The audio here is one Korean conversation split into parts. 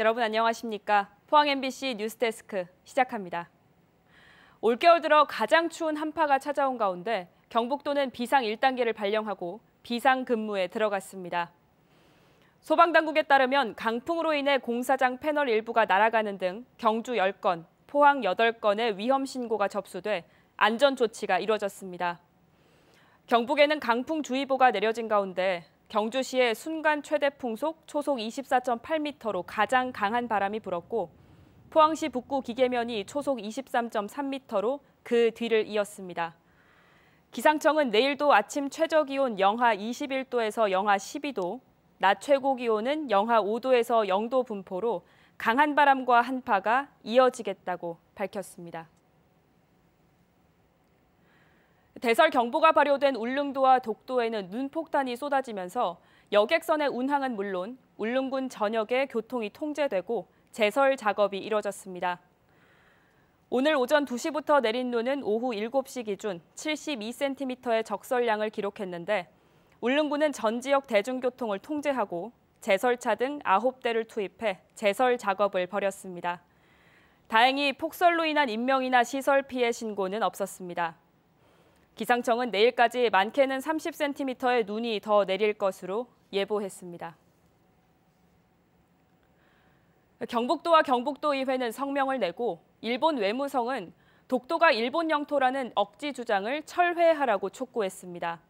여러분 안녕하십니까? 포항 MBC 뉴스데스크 시작합니다. 올겨울 들어 가장 추운 한파가 찾아온 가운데 경북도는 비상 1단계를 발령하고 비상 근무에 들어갔습니다. 소방당국에 따르면 강풍으로 인해 공사장 패널 일부가 날아가는 등 경주 10건, 포항 8건의 위험 신고가 접수돼 안전 조치가 이뤄졌습니다. 경북에는 강풍주의보가 내려진 가운데 경주시에 순간 최대 풍속 초속 24.8m로 가장 강한 바람이 불었고 포항시 북구 기계면이 초속 23.3m로 그 뒤를 이었습니다. 기상청은 내일도 아침 최저 기온 영하 21도에서 영하 12도, 낮 최고 기온은 영하 5도에서 0도 분포로 강한 바람과 한파가 이어지겠다고 밝혔습니다. 대설 경보가 발효된 울릉도와 독도에는 눈폭탄이 쏟아지면서 여객선의 운항은 물론 울릉군 전역의 교통이 통제되고 제설 작업이 이뤄졌습니다. 오늘 오전 2시부터 내린 눈은 오후 7시 기준 72cm의 적설량을 기록했는데 울릉군은 전 지역 대중교통을 통제하고 제설차 등 9대를 투입해 제설 작업을 벌였습니다. 다행히 폭설로 인한 인명이나 시설 피해 신고는 없었습니다. 기상청은 내일까지 많게는 30cm의 눈이 더 내릴 것으로 예보했습니다. 경북도와 경북도의회는 성명을 내고 일본 외무성은 독도가 일본 영토라는 억지 주장을 철회하라고 촉구했습니다.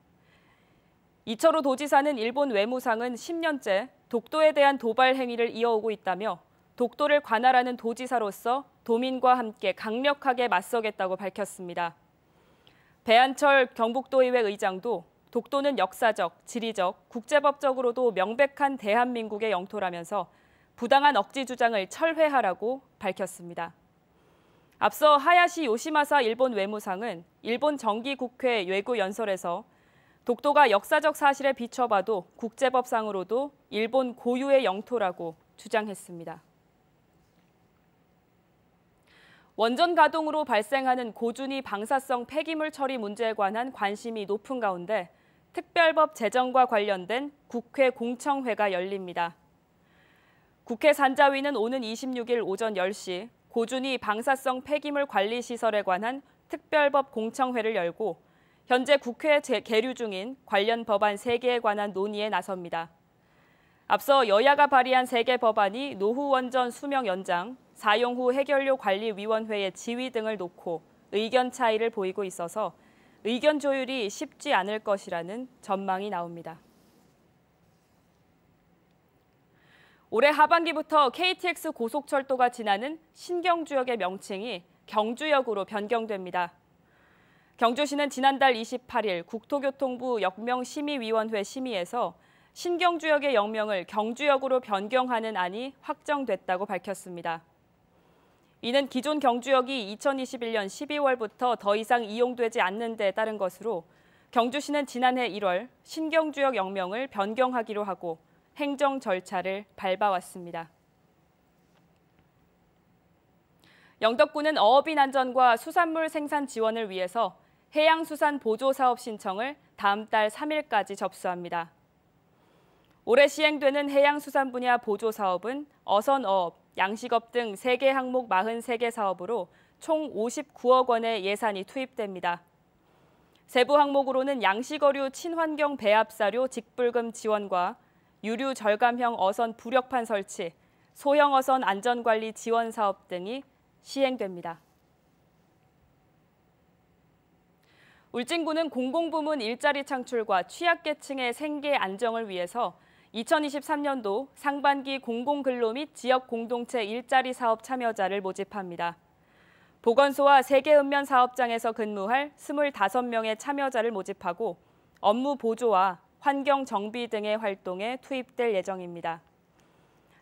이철호 도지사는 일본 외무상은 10년째 독도에 대한 도발 행위를 이어오고 있다며 독도를 관할하는 도지사로서 도민과 함께 강력하게 맞서겠다고 밝혔습니다. 대한철 경북도의회 의장도 독도는 역사적, 지리적, 국제법적으로도 명백한 대한민국의 영토라면서 부당한 억지 주장을 철회하라고 밝혔습니다. 앞서 하야시 요시마사 일본 외무상은 일본 정기국회 외교 연설에서 독도가 역사적 사실에 비춰봐도 국제법상으로도 일본 고유의 영토라고 주장했습니다. 원전 가동으로 발생하는 고준위 방사성 폐기물 처리 문제에 관한 관심이 높은 가운데 특별법 제정과 관련된 국회 공청회가 열립니다. 국회 산자위는 오는 26일 오전 10시 고준위 방사성 폐기물 관리 시설에 관한 특별법 공청회를 열고 현재 국회에 계류 중인 관련 법안 3개에 관한 논의에 나섭니다. 앞서 여야가 발의한 3개 법안이 노후 원전 수명 연장, 사용 후 해결료 관리위원회의 지위 등을 놓고 의견 차이를 보이고 있어서 의견 조율이 쉽지 않을 것이라는 전망이 나옵니다. 올해 하반기부터 KTX 고속철도가 지나는 신경주역의 명칭이 경주역으로 변경됩니다. 경주시는 지난달 28일 국토교통부 역명심의위원회 심의에서 신경주역의 역명을 경주역으로 변경하는 안이 확정됐다고 밝혔습니다. 이는 기존 경주역이 2021년 12월부터 더 이상 이용되지 않는 데 따른 것으로 경주시는 지난해 1월 신경주역 역명을 변경하기로 하고 행정 절차를 밟아왔습니다. 영덕군은 어업인 안전과 수산물 생산 지원을 위해서 해양수산 보조사업 신청을 다음 달 3일까지 접수합니다. 올해 시행되는 해양수산 분야 보조사업은 어선어업, 양식업 등 3개 항목 43개 사업으로 총 59억 원의 예산이 투입됩니다. 세부 항목으로는 양식어류 친환경 배합사료 직불금 지원과 유류 절감형 어선 부력판 설치, 소형 어선 안전관리 지원 사업 등이 시행됩니다. 울진군은 공공부문 일자리 창출과 취약계층의 생계 안정을 위해서 2023년도 상반기 공공근로 및 지역 공동체 일자리 사업 참여자를 모집합니다. 보건소와 세계읍면 사업장에서 근무할 25명의 참여자를 모집하고 업무 보조와 환경 정비 등의 활동에 투입될 예정입니다.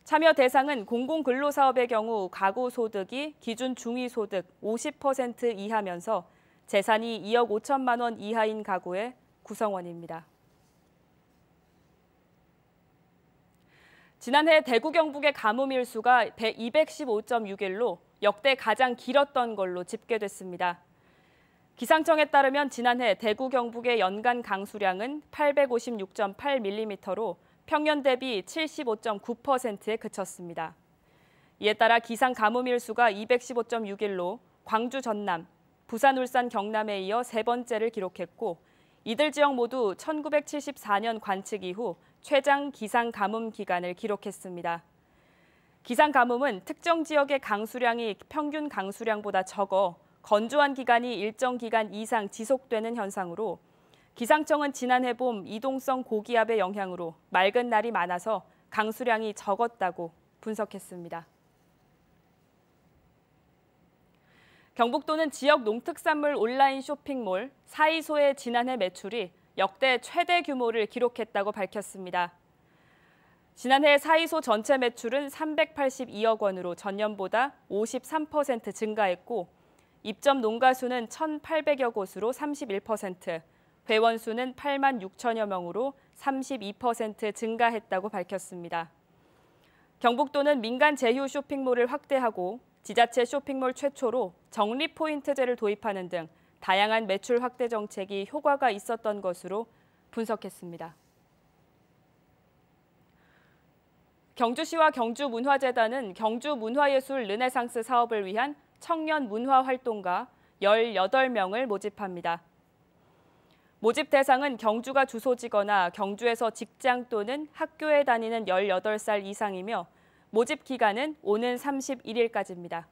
참여 대상은 공공근로사업의 경우 가구 소득이 기준 중위소득 50% 이하면서 재산이 2억 5천만 원 이하인 가구의 구성원입니다. 지난해 대구 경북의 가뭄 일수가 215.61로 역대 가장 길었던 걸로 집계됐습니다. 기상청에 따르면 지난해 대구 경북의 연간 강수량은 856.8mm로 평년 대비 75.9%에 그쳤습니다. 이에 따라 기상 가뭄 일수가 215.6일로 광주 전남, 부산 울산 경남에 이어 세 번째를 기록했고 이들 지역 모두 1974년 관측 이후 최장 기상 가뭄 기간을 기록했습니다. 기상 가뭄은 특정 지역의 강수량이 평균 강수량보다 적어 건조한 기간이 일정 기간 이상 지속되는 현상으로 기상청은 지난해 봄 이동성 고기압의 영향으로 맑은 날이 많아서 강수량이 적었다고 분석했습니다. 경북도는 지역 농특산물 온라인 쇼핑몰 사이소의 지난해 매출이 역대 최대 규모를 기록했다고 밝혔습니다. 지난해 사이소 전체 매출은 382억 원으로 전년보다 53% 증가했고 입점 농가 수는 1,800여 곳으로 31%, 회원 수는 8만 6천여 명으로 32% 증가했다고 밝혔습니다. 경북도는 민간 제휴 쇼핑몰을 확대하고 지자체 쇼핑몰 최초로 적립 포인트제를 도입하는 등 다양한 매출 확대 정책이 효과가 있었던 것으로 분석했습니다. 경주시와 경주문화재단은 경주문화예술 르네상스 사업을 위한 청년 문화활동가 18명을 모집합니다. 모집 대상은 경주가 주소지거나 경주에서 직장 또는 학교에 다니는 18살 이상이며 모집 기간은 오는 31일까지입니다.